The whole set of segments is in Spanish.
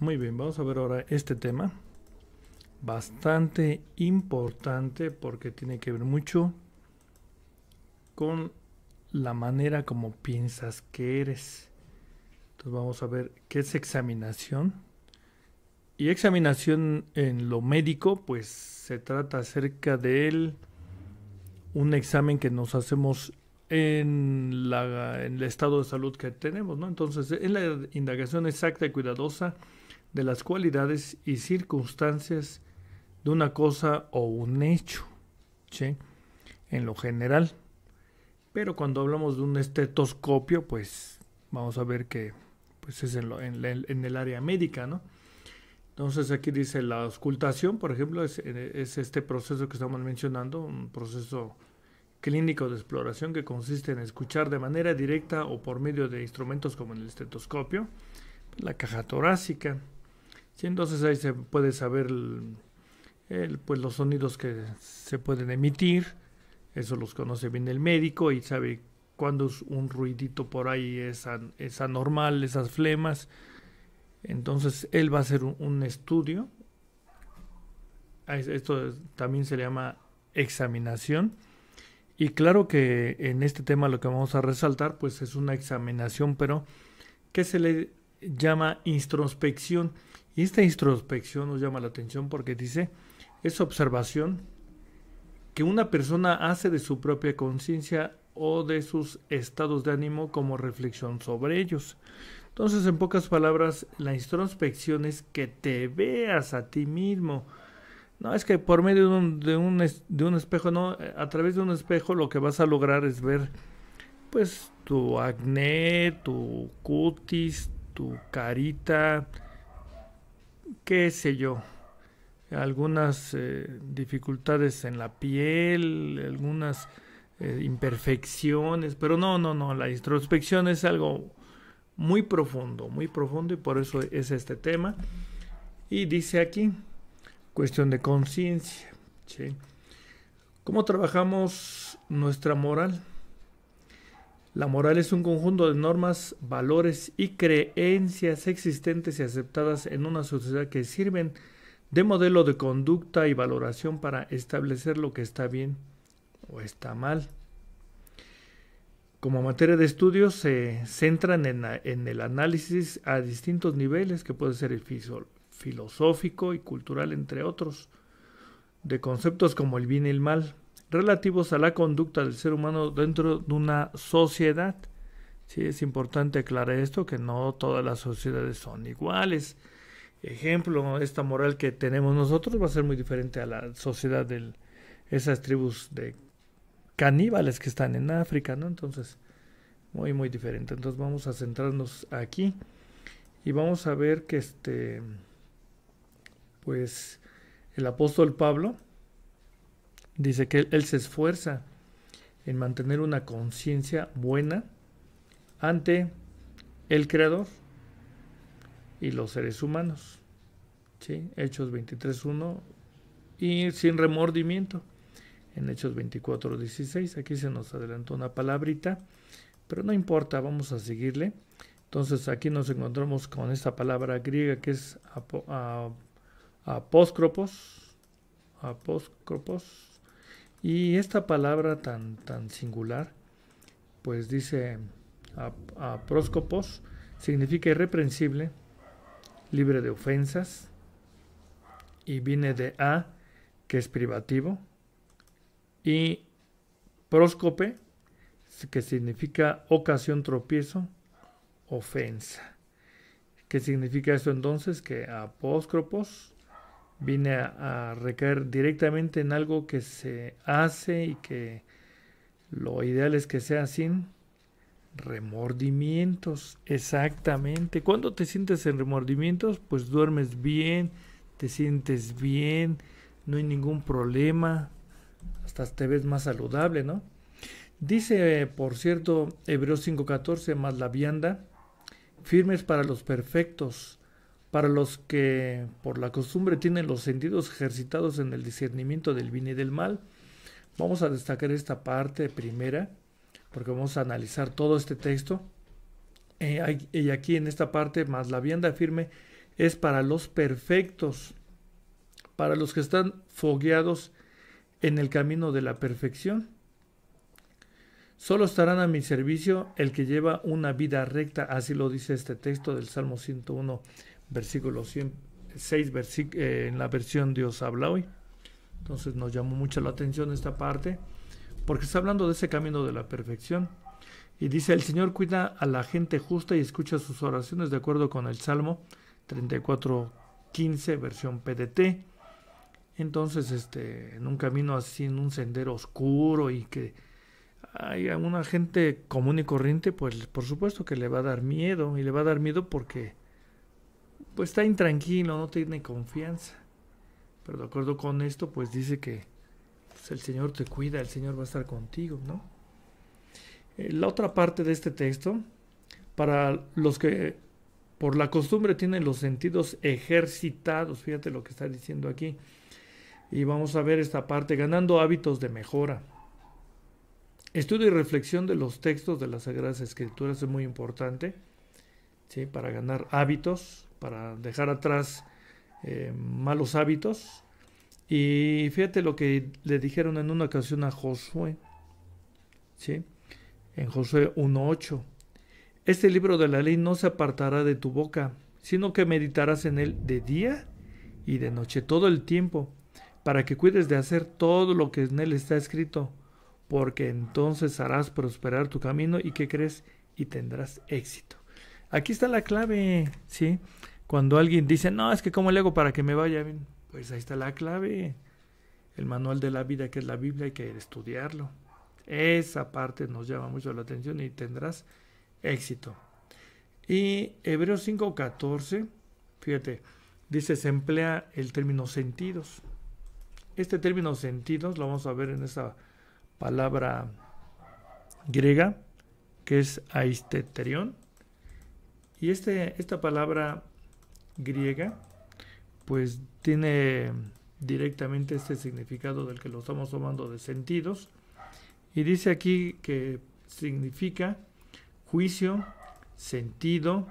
Muy bien, vamos a ver ahora este tema. Bastante importante porque tiene que ver mucho con la manera como piensas que eres. Entonces vamos a ver qué es examinación. Y examinación en lo médico, pues se trata acerca de él, un examen que nos hacemos en, la, en el estado de salud que tenemos, ¿no? Entonces, es la indagación exacta y cuidadosa de las cualidades y circunstancias de una cosa o un hecho, En lo general. Pero cuando hablamos de un estetoscopio, pues vamos a ver que pues es en, el área médica, ¿no? Entonces aquí dice la auscultación, por ejemplo, es, eh, es, este proceso que estamos mencionando, un proceso clínico de exploración que consiste en escuchar de manera directa o por medio de instrumentos como el estetoscopio, la caja torácica, entonces ahí se puede saber pues los sonidos que se pueden emitir, eso los conoce bien el médico y sabe cuándo es un ruidito por ahí es, es anormal, esas flemas. Entonces él va a hacer un, estudio, esto también se le llama examinación. Y claro que en este tema lo que vamos a resaltar pues es una examinación, pero ¿qué se le llama introspección esta introspección nos llama la atención porque dice, es observación que una persona hace de su propia conciencia o de sus estados de ánimo como reflexión sobre ellos. Entonces, en pocas palabras, la introspección es que te veas a ti mismo. No, es que por medio de un, espejo, no, a través de un espejo lo que vas a lograr es ver, pues, tu acné, tu cutis, tu carita, qué sé yo, algunas eh, dificultades en la piel, algunas eh, imperfecciones, pero no, no, no, la introspección es algo muy profundo, muy profundo y por eso es este tema. Y dice aquí, cuestión de conciencia, ¿sí? ¿Cómo trabajamos nuestra moral? La moral es un conjunto de normas, valores y creencias existentes y aceptadas en una sociedad que sirven de modelo de conducta y valoración para establecer lo que está bien o está mal. Como materia de estudio se centran en, el análisis a distintos niveles, que puede ser el filosófico y cultural, entre otros, de conceptos como el bien y el mal, relativos a la conducta del ser humano dentro de una sociedad. Sí, es importante aclarar esto, que no todas las sociedades son iguales. Ejemplo, esta moral que tenemos nosotros va a ser muy diferente a la sociedad de esas tribus de caníbales que están en África, ¿no? Entonces, muy, muy diferente. Entonces vamos a centrarnos aquí y vamos a ver que este, pues, el apóstol Pablo, Dice que él, se esfuerza en mantener una conciencia buena ante el Creador y los seres humanos. ¿sí? Hechos 23.1 y sin remordimiento. En Hechos 24.16, aquí se nos adelantó una palabrita, pero no importa, vamos a seguirle. Entonces aquí nos encontramos con esta palabra griega que es apóscropos, apóscropos, y esta palabra tan, tan singular, pues dice a, significa irreprensible, libre de ofensas, y viene de A, que es privativo, y próscope, que significa ocasión tropiezo, ofensa. ¿Qué significa esto entonces? Que apóscropos vine a, recaer directamente en algo que se hace y que lo ideal es que sea sin remordimientos. Exactamente. Cuando te sientes en remordimientos, pues duermes bien, te sientes bien, no hay ningún problema, hasta te ves más saludable, ¿no? Dice, por cierto, Hebreos 5:14, más la vianda, firmes para los perfectos para los que por la costumbre tienen los sentidos ejercitados en el discernimiento del bien y del mal, vamos a destacar esta parte primera, porque vamos a analizar todo este texto. Eh, y aquí en esta parte, más la vianda firme, es para los perfectos, para los que están fogueados en el camino de la perfección. Solo estarán a mi servicio el que lleva una vida recta, así lo dice este texto del Salmo 101, versículo 6, eh, en la versión Dios habla hoy. Entonces nos llamó mucho la atención esta parte, porque está hablando de ese camino de la perfección. Y dice, el Señor cuida a la gente justa y escucha sus oraciones de acuerdo con el Salmo 15 versión PDT. Entonces, este, en un camino así, en un sendero oscuro y que hay una gente común y corriente, pues por supuesto que le va a dar miedo y le va a dar miedo porque pues está intranquilo, no tiene confianza. Pero de acuerdo con esto, pues dice que pues, el Señor te cuida, el Señor va a estar contigo, ¿no? Eh, la otra parte de este texto, para los que por la costumbre tienen los sentidos ejercitados, fíjate lo que está diciendo aquí. Y vamos a ver esta parte, ganando hábitos de mejora. Estudio y reflexión de los textos de las Sagradas Escrituras es muy importante, ¿sí? Para ganar hábitos, para dejar atrás eh, malos hábitos. Y fíjate lo que le dijeron en una ocasión a Josué, en Josué 1.8. Este libro de la ley no se apartará de tu boca, sino que meditarás en él de día y de noche todo el tiempo, para que cuides de hacer todo lo que en él está escrito, porque entonces harás prosperar tu camino y que crees y tendrás éxito. Aquí está la clave, ¿sí? Cuando alguien dice, no, es que cómo le hago para que me vaya bien, pues ahí está la clave. El manual de la vida que es la Biblia, hay que estudiarlo. Esa parte nos llama mucho la atención y tendrás éxito. Y Hebreos 5.14, fíjate, dice, se emplea el término sentidos. Este término sentidos lo vamos a ver en esa palabra griega, que es aisteterión. Y este, esta palabra griega, pues tiene directamente este significado del que lo estamos tomando de sentidos. Y dice aquí que significa juicio, sentido,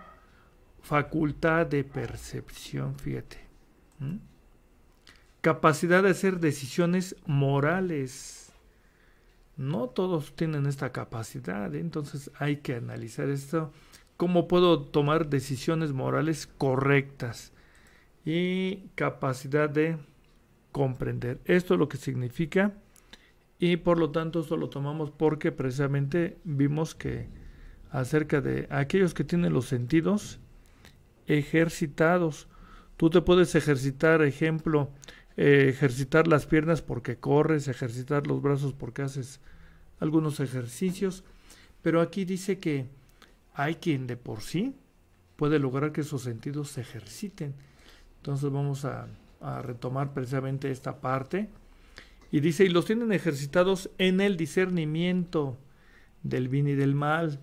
facultad de percepción, fíjate. Capacidad de hacer decisiones morales. No todos tienen esta capacidad, ¿eh? entonces hay que analizar esto cómo puedo tomar decisiones morales correctas y capacidad de comprender. Esto es lo que significa y por lo tanto esto lo tomamos porque precisamente vimos que acerca de aquellos que tienen los sentidos ejercitados, tú te puedes ejercitar, ejemplo, eh, ejercitar las piernas porque corres, ejercitar los brazos porque haces algunos ejercicios, pero aquí dice que hay quien de por sí puede lograr que sus sentidos se ejerciten. Entonces vamos a, retomar precisamente esta parte. Y dice, y los tienen ejercitados en el discernimiento del bien y del mal.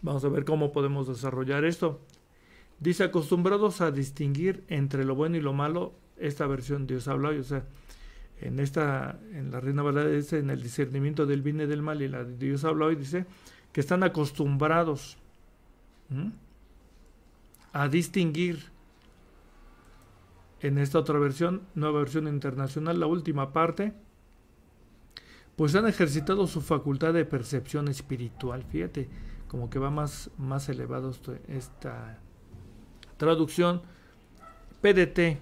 Vamos a ver cómo podemos desarrollar esto. Dice, acostumbrados a distinguir entre lo bueno y lo malo, esta versión Dios habla hoy, o sea, en esta, en la Reina Valera dice, en el discernimiento del bien y del mal, y la Dios habla hoy, dice, que están acostumbrados a distinguir en esta otra versión, nueva versión internacional, la última parte, pues han ejercitado su facultad de percepción espiritual. Fíjate, como que va más, más elevado esta traducción. PDT,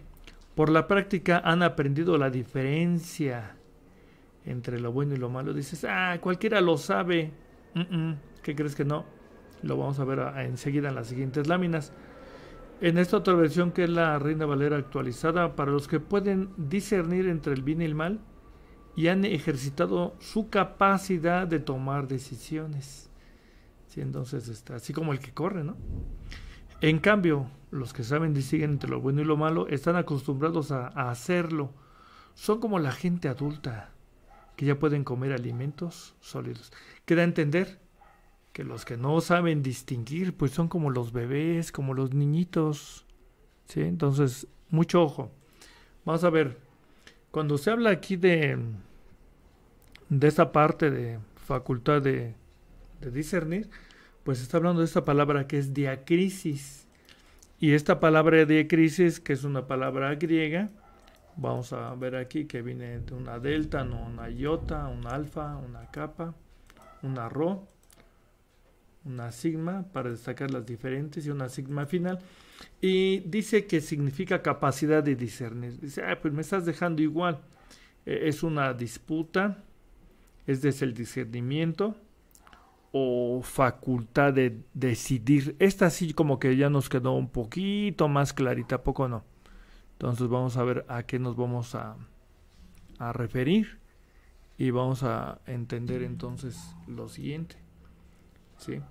por la práctica han aprendido la diferencia entre lo bueno y lo malo. Dices, ah, cualquiera lo sabe. ¿Qué crees que no? Lo vamos a ver enseguida en las siguientes láminas. En esta otra versión que es la Reina Valera actualizada, para los que pueden discernir entre el bien y el mal y han ejercitado su capacidad de tomar decisiones. entonces, está así como el que corre, ¿no? En cambio, los que saben siguen entre lo bueno y lo malo están acostumbrados a hacerlo. Son como la gente adulta que ya pueden comer alimentos sólidos. Queda entender que los que no saben distinguir, pues son como los bebés, como los niñitos. ¿sí? Entonces, mucho ojo. Vamos a ver, cuando se habla aquí de, de esta parte de facultad de, de discernir, pues está hablando de esta palabra que es diacrisis. Y esta palabra diacrisis, que es una palabra griega, Vamos a ver aquí que viene de una delta, no una iota, un alfa, una capa, una rho, una sigma para destacar las diferentes y una sigma final. Y dice que significa capacidad de discernir. Dice, ah, pues me estás dejando igual. Eh, es una disputa, es es el discernimiento o facultad de decidir. Esta sí como que ya nos quedó un poquito más clarita, poco no? Entonces vamos a ver a qué nos vamos a, a referir y vamos a entender entonces lo siguiente. ¿Sí?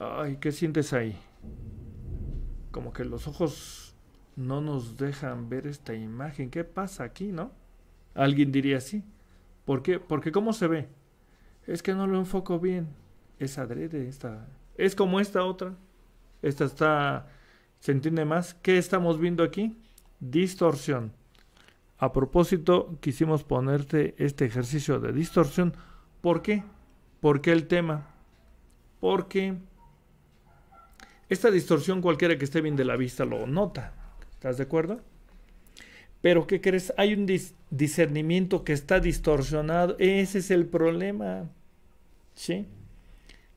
Ay, ¿qué sientes ahí? Como que los ojos no nos dejan ver esta imagen. ¿Qué pasa aquí, no? Alguien diría así. ¿Por qué? Porque ¿cómo se ve? Es que no lo enfoco bien. Es adrede esta. Es como esta otra. Esta está se entiende más. ¿Qué estamos viendo aquí? Distorsión. A propósito, quisimos ponerte este ejercicio de distorsión. ¿Por qué? ¿Por qué el tema? Porque esta distorsión cualquiera que esté bien de la vista lo nota. ¿Estás de acuerdo? Pero ¿qué crees? Hay un discernimiento que está distorsionado. Ese es el problema. ¿Sí?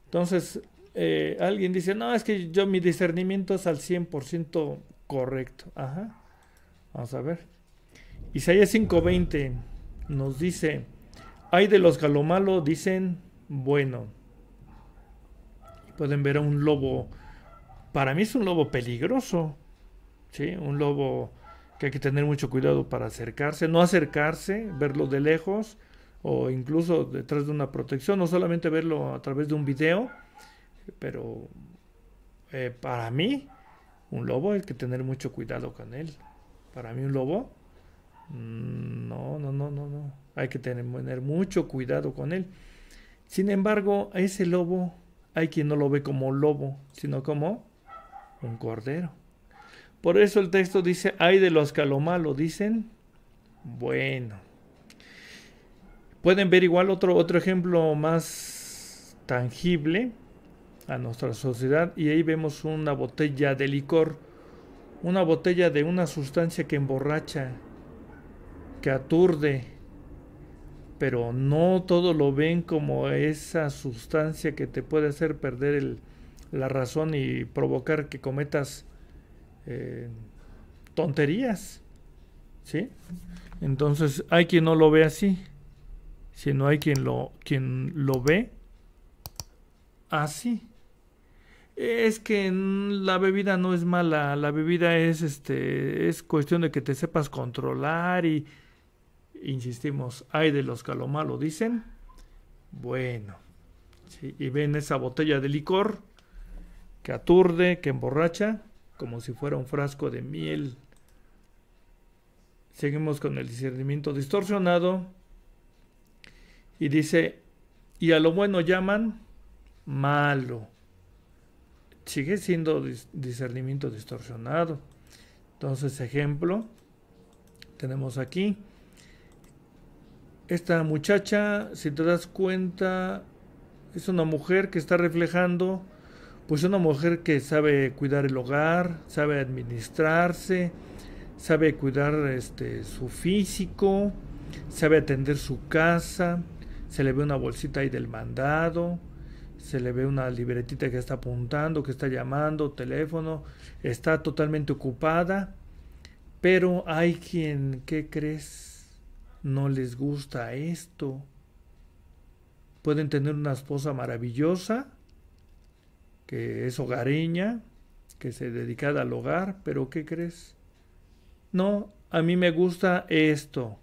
Entonces, eh, alguien dice, no, es que yo mi discernimiento es al 100% correcto. Ajá. Vamos a ver. Isaías 5:20 nos dice, hay de los galomalo dicen, bueno. Pueden ver a un lobo. Para mí es un lobo peligroso. ¿sí? Un lobo que hay que tener mucho cuidado para acercarse, no acercarse, verlo de lejos o incluso detrás de una protección, no solamente verlo a través de un video pero eh, para mí, un lobo hay que tener mucho cuidado con él. Para mí un lobo, mm, no, no, no, no, no. Hay que tener, mucho cuidado con él. Sin embargo, ese lobo hay quien no lo ve como lobo, sino como un cordero. Por eso el texto dice, hay de los que malo dicen, bueno. Pueden ver igual otro, otro ejemplo más tangible a nuestra sociedad y ahí vemos una botella de licor, una botella de una sustancia que emborracha, que aturde, pero no todo lo ven como esa sustancia que te puede hacer perder la razón y provocar que cometas eh, tonterías, ¿sí? Entonces hay quien no lo ve así, sino hay quien lo, quien lo ve así es que la bebida no es mala, la bebida es este es cuestión de que te sepas controlar y insistimos, hay de los que a lo malo dicen. Bueno, y ven esa botella de licor que aturde, que emborracha, como si fuera un frasco de miel. Seguimos con el discernimiento distorsionado y dice, y a lo bueno llaman malo sigue siendo discernimiento distorsionado. Entonces, ejemplo, tenemos aquí. Esta muchacha, si te das cuenta, es una mujer que está reflejando, pues una mujer que sabe cuidar el hogar, sabe administrarse, sabe cuidar este, su físico, sabe atender su casa, se le ve una bolsita ahí del mandado, se le ve una libretita que está apuntando, que está llamando, teléfono, está totalmente ocupada, pero hay quien, ¿qué crees? No les gusta esto. Pueden tener una esposa maravillosa, que es hogareña, que se dedica al hogar, pero ¿qué crees? No, a mí me gusta esto.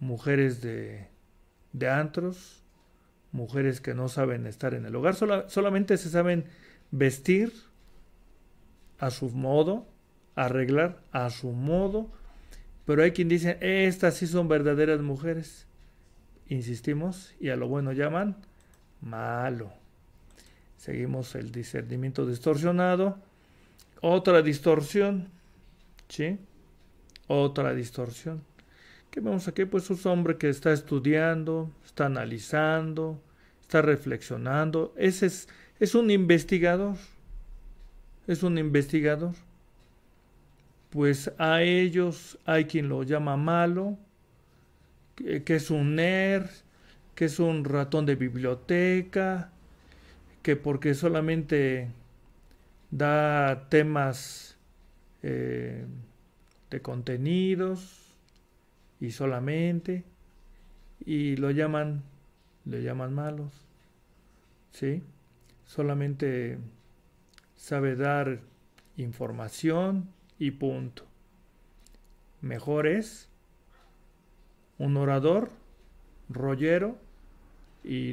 Mujeres de, de antros, mujeres que no saben estar en el hogar, solamente se saben vestir a su modo, arreglar a su modo, pero hay quien dice, estas sí son verdaderas mujeres. Insistimos, y a lo bueno llaman malo. Seguimos el discernimiento distorsionado. Otra distorsión. ¿Sí? Otra distorsión. ¿Qué vemos aquí? Pues un hombre que está estudiando, está analizando, está reflexionando. Ese es, un investigador. Es un investigador. Pues a ellos hay quien lo llama malo, que, es un nerd, que es un ratón de biblioteca, que porque solamente da temas eh, de contenidos y solamente y lo llaman, le llaman malos, ¿sí? Solamente sabe dar información y punto. Mejor es un orador, rollero, y,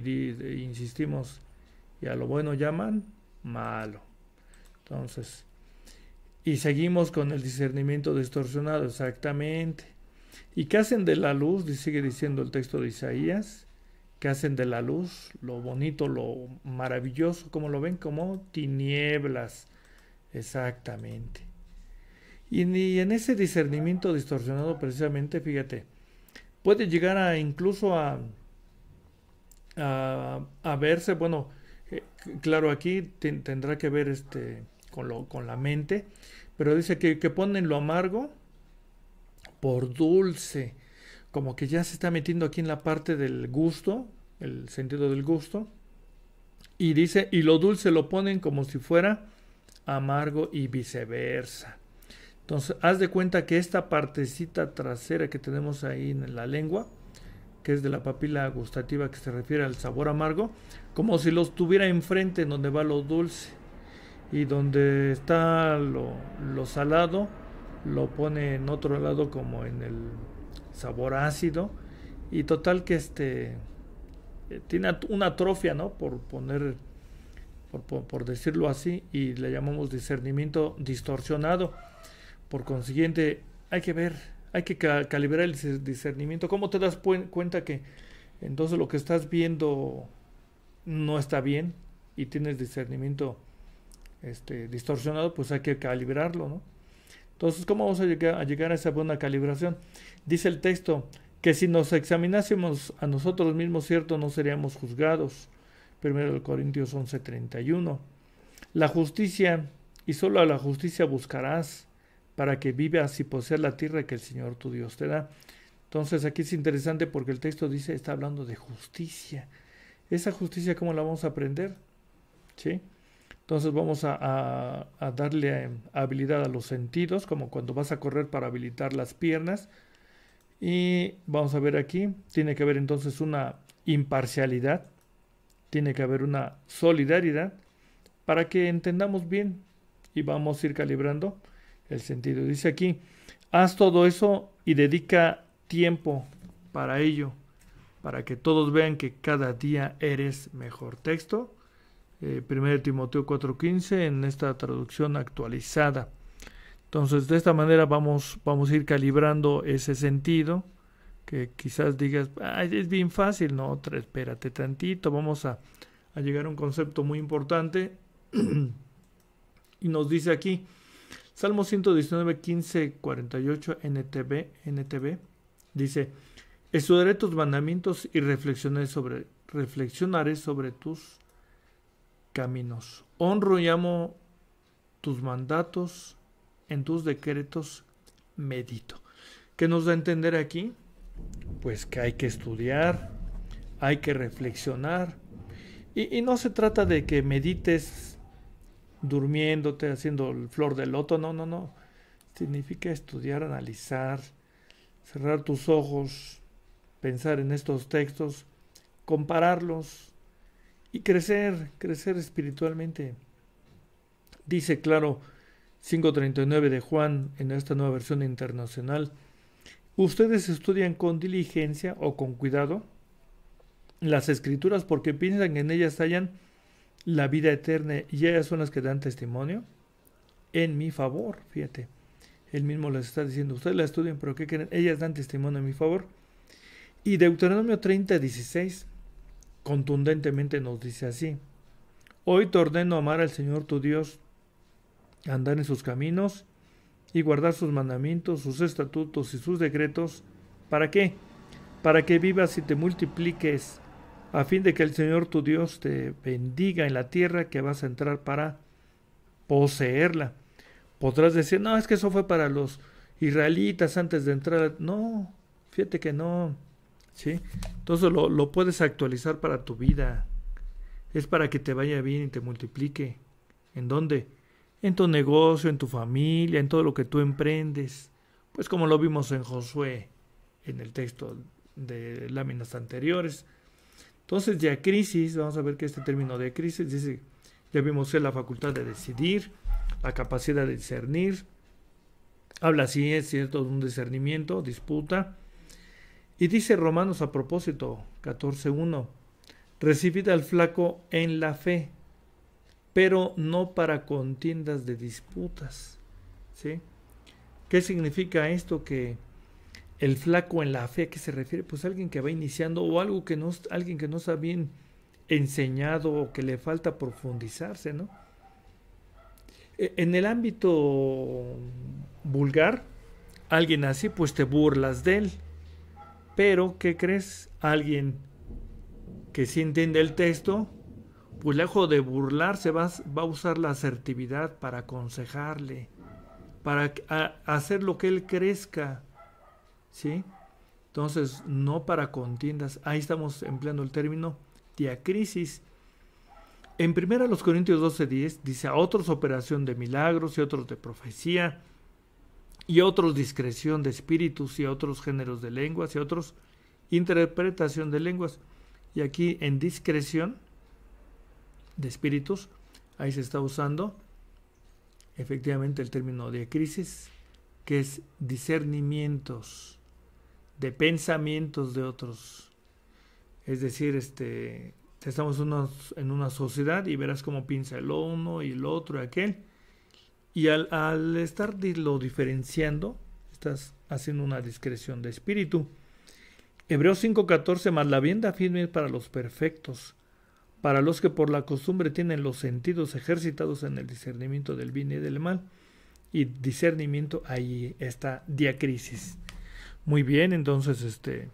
insistimos, y a lo bueno llaman malo. Entonces, y seguimos con el discernimiento distorsionado, exactamente. Y que hacen de la luz, sigue diciendo el texto de Isaías, que hacen de la luz lo bonito, lo maravilloso, como lo ven, como tinieblas. Exactamente. Y, en ese discernimiento distorsionado, precisamente, fíjate, puede llegar a incluso a, a, verse, bueno, eh, claro, aquí tendrá que ver este, con, lo, con la mente, pero dice que ponen lo amargo por dulce, como que ya se está metiendo aquí en la parte del gusto, el sentido del gusto. Y dice, y lo dulce lo ponen como si fuera amargo y viceversa. Entonces, haz de cuenta que esta partecita trasera que tenemos ahí en la lengua, que es de la papila gustativa que se refiere al sabor amargo, como si lo estuviera enfrente donde va lo dulce y donde está lo salado, lo pone en otro lado como en el sabor ácido y total que este eh, tiene una atrofia, ¿no? Por poner, por, por, decirlo así, y le llamamos discernimiento distorsionado. Por consiguiente, hay que ver, hay que calibrar el discernimiento. ¿Cómo te das cuenta que entonces lo que estás viendo no está bien y tienes discernimiento este, distorsionado? Pues hay que calibrarlo, ¿no? Entonces, ¿cómo vamos a llegar, a llegar a esa buena calibración? Dice el texto que si nos examinásemos a nosotros mismos, cierto, no seríamos juzgados. Primero de Corintios 11:31. La justicia, y solo a la justicia buscarás, para que vivas y poseas la tierra que el Señor tu Dios te da. Entonces aquí es interesante porque el texto dice, está hablando de justicia. Esa justicia, ¿cómo la vamos a aprender? ¿Sí? Entonces vamos a, darle em, habilidad a los sentidos, como cuando vas a correr para habilitar las piernas. Y vamos a ver aquí, tiene que haber entonces una imparcialidad, tiene que haber una solidaridad para que entendamos bien y vamos a ir calibrando el sentido. Dice aquí, haz todo eso y dedica tiempo para ello, para que todos vean que cada día eres mejor. Texto eh, 1 Timoteo 4.15 en esta traducción actualizada. Entonces, de esta manera vamos, vamos a ir calibrando ese sentido, que quizás digas, es bien fácil, no, otra, espérate tantito, vamos a, llegar a un concepto muy importante. y nos dice aquí, Salmo 119, 15, 48 NTB, NTB dice, estudiaré tus mandamientos y reflexionaré sobre, reflexionaré sobre tus caminos. Honro y amo tus mandatos, en tus decretos medito. ¿Qué nos da a entender aquí? Pues que hay que estudiar, hay que reflexionar. Y, no se trata de que medites durmiéndote, haciendo el flor de loto, no, no, no. Significa estudiar, analizar, cerrar tus ojos, pensar en estos textos, compararlos, y crecer, crecer espiritualmente. Dice claro 5.39 de Juan en esta nueva versión internacional, ustedes estudian con diligencia o con cuidado las escrituras porque piensan que en ellas hallan la vida eterna y ellas son las que dan testimonio en mi favor, fíjate. Él mismo les está diciendo, ustedes la estudian, pero ¿qué creen? Ellas dan testimonio en mi favor. Y Deuteronomio 30, 16 contundentemente nos dice así. Hoy te ordeno amar al Señor tu Dios, andar en sus caminos y guardar sus mandamientos, sus estatutos y sus decretos. ¿Para qué? Para que vivas y te multipliques, a fin de que el Señor tu Dios te bendiga en la tierra que vas a entrar para poseerla. Podrás decir, no, es que eso fue para los israelitas antes de entrar. No, fíjate que no. Entonces lo, puedes actualizar para tu vida. Es para que te vaya bien y te multiplique. ¿En dónde? En tu negocio, en tu familia, en todo lo que tú emprendes. Pues como lo vimos en Josué, en el texto de láminas anteriores. Entonces, ya crisis, vamos a ver que este término de crisis dice, ya vimos la facultad de decidir, la capacidad de discernir, habla así, es cierto, de un discernimiento, disputa, y dice Romanos a propósito, 14.1, recibid al flaco en la fe, pero no para contiendas de disputas. ¿Qué significa esto que el flaco en la fe a qué se refiere? Pues alguien que va iniciando o algo que no, alguien que no está bien enseñado o que le falta profundizarse, ¿no? E, en el ámbito vulgar, alguien así, pues te burlas de él pero, ¿qué crees? Alguien que sí entiende el texto, pues lejos de burlarse, va, va a usar la asertividad para aconsejarle, para hacer lo que él crezca. ¿Sí? Entonces, no para contiendas. Ahí estamos empleando el término diacrisis. En primera los Corintios 12:10 dice a otros operación de milagros y otros de profecía y otros discreción de espíritus y otros géneros de lenguas y otros interpretación de lenguas. Y aquí en discreción de espíritus, ahí se está usando efectivamente el término de crisis, que es discernimientos de pensamientos de otros. Es decir, este, estamos unos, en una sociedad y verás cómo piensa el uno y el otro y aquel y al, estar lo diferenciando, estás haciendo una discreción de espíritu. Hebreos 5:14, más la vienda firme para los perfectos, para los que por la costumbre tienen los sentidos ejercitados en el discernimiento del bien y del mal. Y discernimiento, ahí está diacrisis. Muy bien, entonces este...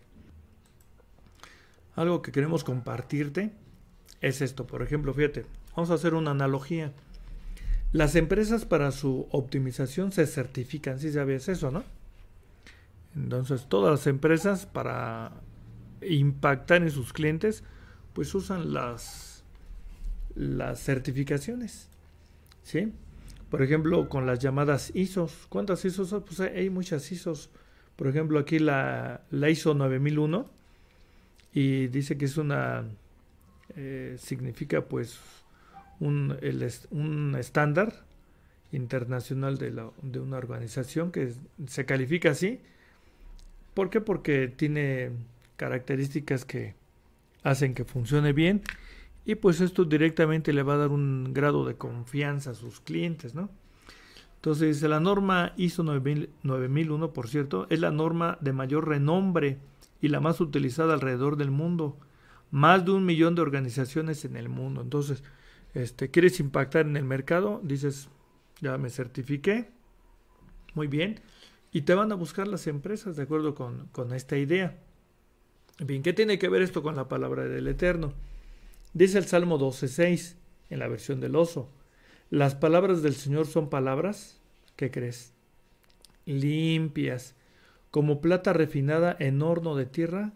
Algo que queremos compartirte es esto. Por ejemplo, fíjate, vamos a hacer una analogía. Las empresas para su optimización se certifican, si ¿sí sabías eso, ¿no? Entonces todas las empresas para impactar en sus clientes, pues usan las, las certificaciones, ¿sí? Por ejemplo, con las llamadas ISOs. ¿Cuántas ISOs? Pues hay muchas ISOs. Por ejemplo, aquí la, la ISO 9001 y dice que es una... Eh, significa pues un, estándar internacional de, de, una organización que se califica así. ¿Por qué? Porque tiene características que hacen que funcione bien y pues esto directamente le va a dar un grado de confianza a sus clientes, ¿no? Entonces la norma ISO 9001, por cierto, es la norma de mayor renombre y la más utilizada alrededor del mundo. Más de un millón de organizaciones en el mundo. Entonces, este, ¿Quieres impactar en el mercado? Dices, ya me certifiqué. Muy bien. Y te van a buscar las empresas de acuerdo con, con esta idea. Bien, ¿qué tiene que ver esto con la palabra del Eterno? Dice el Salmo 12.6 en la versión del oso. Las palabras del Señor son palabras, ¿qué crees? Limpias, como plata refinada en horno de tierra,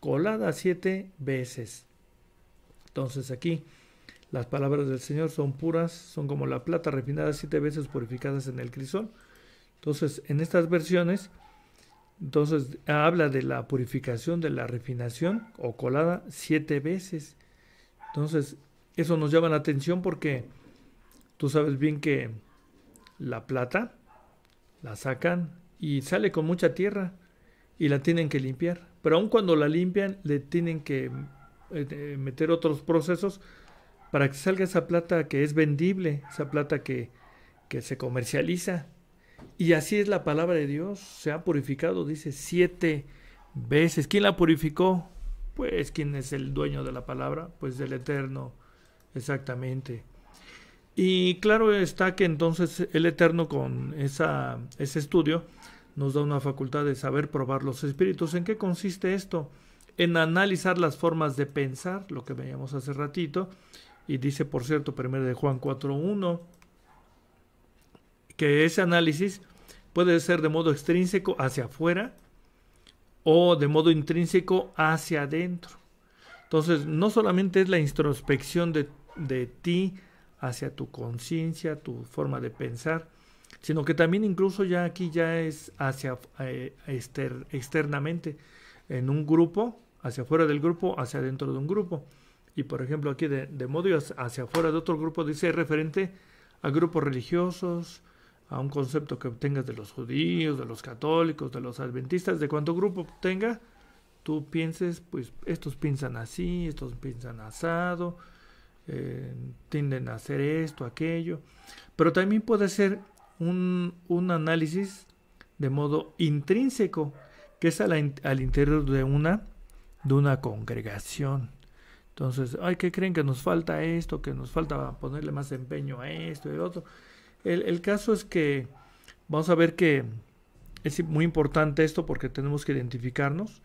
colada siete veces. Entonces aquí las palabras del Señor son puras, son como la plata refinada siete veces purificadas en el crisol. Entonces, en estas versiones, entonces habla de la purificación, de la refinación o colada siete veces. Entonces, eso nos llama la atención porque tú sabes bien que la plata la sacan y sale con mucha tierra y la tienen que limpiar. Pero aun cuando la limpian, le tienen que eh, eh, meter otros procesos para que salga esa plata que es vendible, esa plata que, que se comercializa. Y así es la palabra de Dios, se ha purificado, dice, siete veces. ¿Quién la purificó? Pues, ¿quién es el dueño de la palabra? Pues el Eterno, exactamente. Y claro está que entonces el Eterno con esa, ese estudio nos da una facultad de saber probar los espíritus. ¿En qué consiste esto? En analizar las formas de pensar, lo que veíamos hace ratito, y dice, por cierto, primero de Juan 4.1, que ese análisis puede ser de modo extrínseco hacia afuera o de modo intrínseco hacia adentro. Entonces, no solamente es la introspección de, ti hacia tu conciencia, tu forma de pensar, sino que también incluso ya aquí ya es hacia eh, externamente, en un grupo, hacia afuera del grupo, hacia adentro de un grupo. Y por ejemplo aquí de, de modo hacia afuera de otro grupo dice referente a grupos religiosos, a un concepto que obtengas de los judíos, de los católicos, de los adventistas, de cuánto grupo tenga, tú pienses, pues estos piensan así, estos piensan asado, eh, tienden a hacer esto, aquello. Pero también puede ser un, análisis de modo intrínseco, que es al interior de una, de una congregación. Entonces, ay, ¿qué creen que nos falta esto? Que nos falta ponerle más empeño a esto y a otro. El, caso es que vamos a ver que es muy importante esto porque tenemos que identificarnos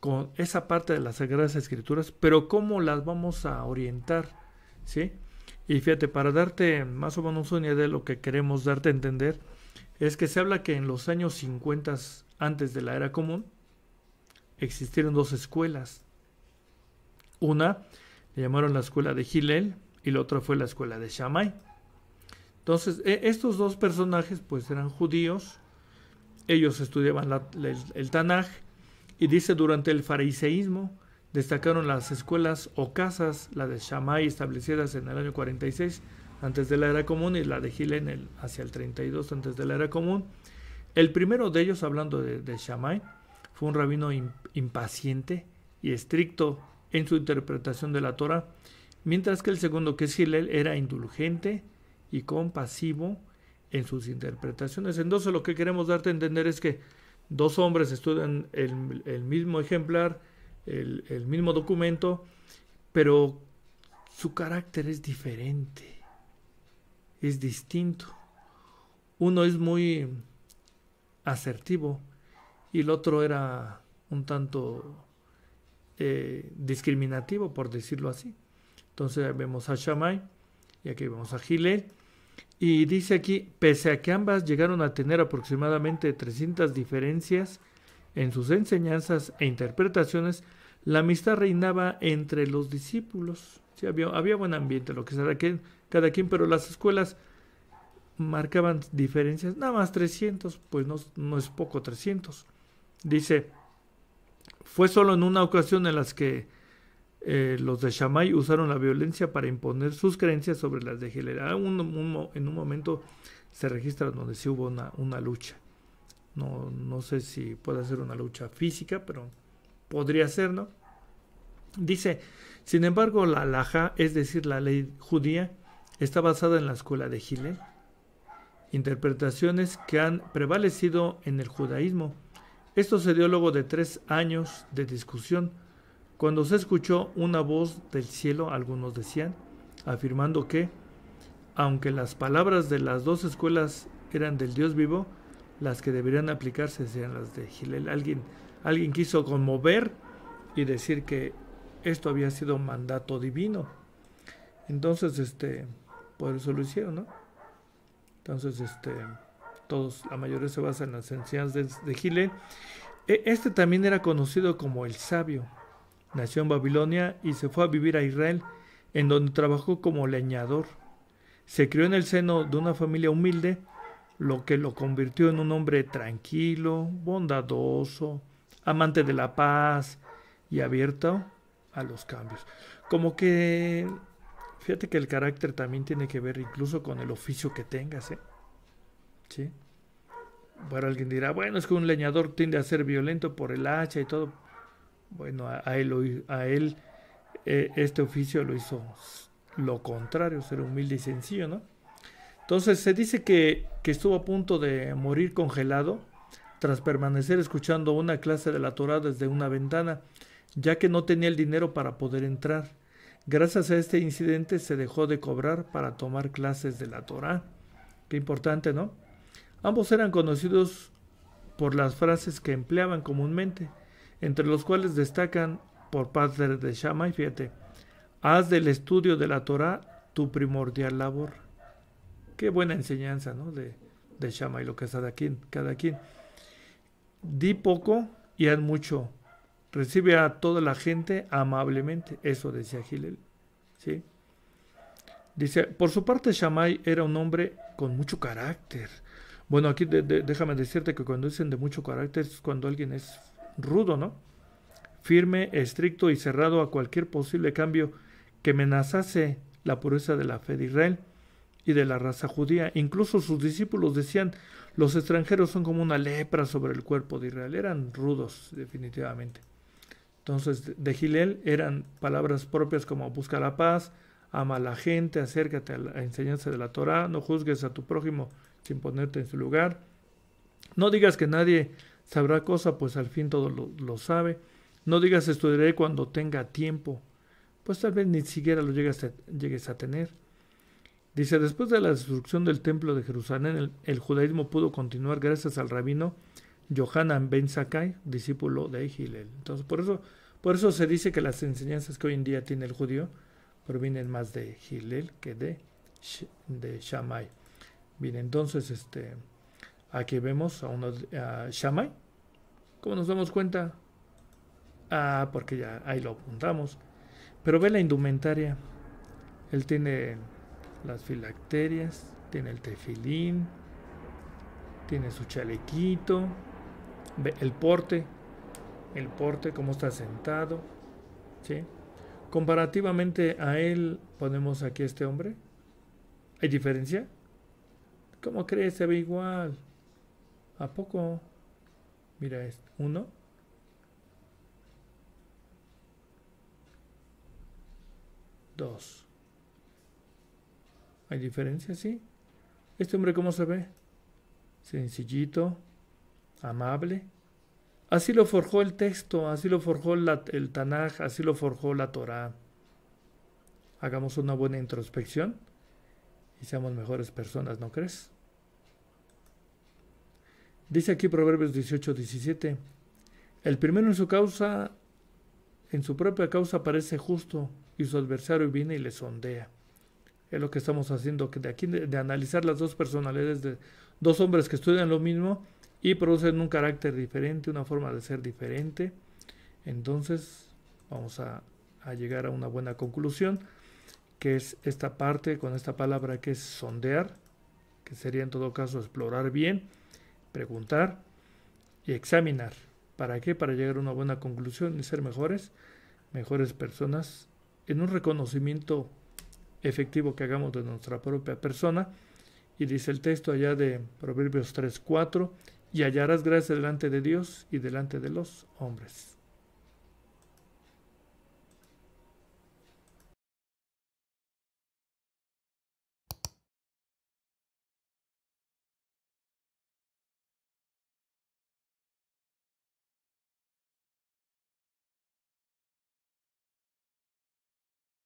con esa parte de las Sagradas Escrituras, pero cómo las vamos a orientar, ¿sí? Y fíjate, para darte más o menos una idea de lo que queremos darte a entender, es que se habla que en los años 50 antes de la era común existieron dos escuelas una le llamaron la escuela de Gilel y la otra fue la escuela de Shammai. Entonces, e, estos dos personajes pues eran judíos, ellos estudiaban el, Tanaj y dice durante el fariseísmo destacaron las escuelas o casas, la de Shammai establecidas en el año 46 antes de la era común y la de Gilel el, hacia el 32 antes de la era común. El primero de ellos, hablando de, Shammai, fue un rabino impaciente y estricto en su interpretación de la Torah, mientras que el segundo, que es Hillel, era indulgente y compasivo en sus interpretaciones. Entonces lo que queremos darte a entender es que dos hombres estudian el, mismo ejemplar, el mismo documento, pero su carácter es diferente, es distinto. Uno es muy asertivo y el otro era un tanto eh, discriminativo, por decirlo así. Entonces vemos a Shamay y aquí vemos a Gile Y dice aquí, pese a que ambas llegaron a tener aproximadamente 300 diferencias en sus enseñanzas e interpretaciones, la amistad reinaba entre los discípulos. había, buen ambiente, lo que será que cada quien, pero las escuelas marcaban diferencias, nada más 300, pues no, no es poco 300. Dice, fue solo en una ocasión en las que eh, los de Shamay usaron la violencia para imponer sus creencias sobre las de Gile. Ah, en un momento se registra donde sí hubo una, lucha. No, sé si puede ser una lucha física, pero podría ser, ¿no? Dice, sin embargo, la laja, es decir, la ley judía, está basada en la escuela de Gile, interpretaciones que han prevalecido en el judaísmo esto se dio luego de tres años de discusión, cuando se escuchó una voz del cielo, algunos decían, afirmando que, aunque las palabras de las dos escuelas eran del Dios vivo, las que deberían aplicarse serían las de Gilel. Alguien, alguien quiso conmover y decir que esto había sido mandato divino. Entonces, este, por eso lo hicieron, ¿no? Entonces, este, todos, la mayoría se basa en las enseñanzas de, de Gile. E, este también era conocido como el sabio. Nació en Babilonia y se fue a vivir a Israel, en donde trabajó como leñador. Se crió en el seno de una familia humilde, lo que lo convirtió en un hombre tranquilo, bondadoso, amante de la paz y abierto a los cambios. Como que, fíjate que el carácter también tiene que ver incluso con el oficio que tengas. ¿eh? ¿sí? Bueno, alguien dirá, bueno, es que un leñador tiende a ser violento por el hacha y todo. Bueno, a, él, a él e, este oficio lo hizo lo contrario, ser humilde y sencillo, ¿no? Entonces se dice que, que estuvo a punto de morir congelado tras permanecer escuchando una clase de la Torah desde una ventana, ya que no tenía el dinero para poder entrar. Gracias a este incidente se dejó de cobrar para tomar clases de la Torah. Qué importante, ¿no? Ambos eran conocidos por las frases que empleaban comúnmente, entre los cuales destacan por parte de Shammai, fíjate, haz del estudio de la Torah tu primordial labor. Qué buena enseñanza, ¿no? De, de Shammai, lo que es cada quien, cada quien. Di poco y haz mucho. Recibe a toda la gente amablemente. Eso decía Gilel, ¿sí? Dice, por su parte Shammai era un hombre con mucho carácter bueno, aquí déjame decirte que cuando dicen de mucho carácter es cuando alguien es rudo, ¿no? Firme, estricto y cerrado a cualquier posible cambio que amenazase la pureza de la fe de Israel y de la raza judía. Incluso sus discípulos decían, los extranjeros son como una lepra sobre el cuerpo de Israel. Eran rudos, definitivamente. Entonces, de Gilel eran palabras propias como busca la paz, ama a la gente, acércate a la enseñanza de la Torah, no juzgues a tu prójimo sin ponerte en su lugar. No digas que nadie sabrá cosa, pues al fin todo lo, sabe. No digas estudiaré cuando tenga tiempo, pues tal vez ni siquiera lo llegues a, tener. Dice, después de la destrucción del templo de Jerusalén, el, judaísmo pudo continuar gracias al rabino Johanan ben Sakai, discípulo de Hillel. Entonces, por eso, por eso se dice que las enseñanzas que hoy en día tiene el judío provienen más de Hillel que de, de Shammai. Bien, entonces este, aquí vemos a unos a Shamai. ¿Cómo nos damos cuenta? Ah, porque ya ahí lo apuntamos. Pero ve la indumentaria. Él tiene las filacterias, tiene el tefilín, tiene su chalequito, ve el porte, el porte, cómo está sentado. ¿sí? Comparativamente a él, ponemos aquí a este hombre. ¿Hay diferencia? ¿Cómo crees? Se ve igual. ¿A poco? Mira esto. Uno. Dos. ¿Hay diferencia? Sí. ¿Este hombre cómo se ve? Sencillito, amable. Así lo forjó el texto, así lo forjó el Tanaj, así lo forjó la Torá. Hagamos una buena introspección y seamos mejores personas, ¿no crees? Dice aquí Proverbios 18, 17, el primero en su causa, en su propia causa parece justo y su adversario viene y le sondea. Es lo que estamos haciendo que de aquí, de, analizar las dos personalidades de dos hombres que estudian lo mismo y producen un carácter diferente, una forma de ser diferente. Entonces, vamos a, a llegar a una buena conclusión que es esta parte con esta palabra que es sondear, que sería en todo caso explorar bien, preguntar y examinar. ¿Para qué? Para llegar a una buena conclusión y ser mejores, mejores personas en un reconocimiento efectivo que hagamos de nuestra propia persona. Y dice el texto allá de Proverbios 3:4, y hallarás gracia delante de Dios y delante de los hombres.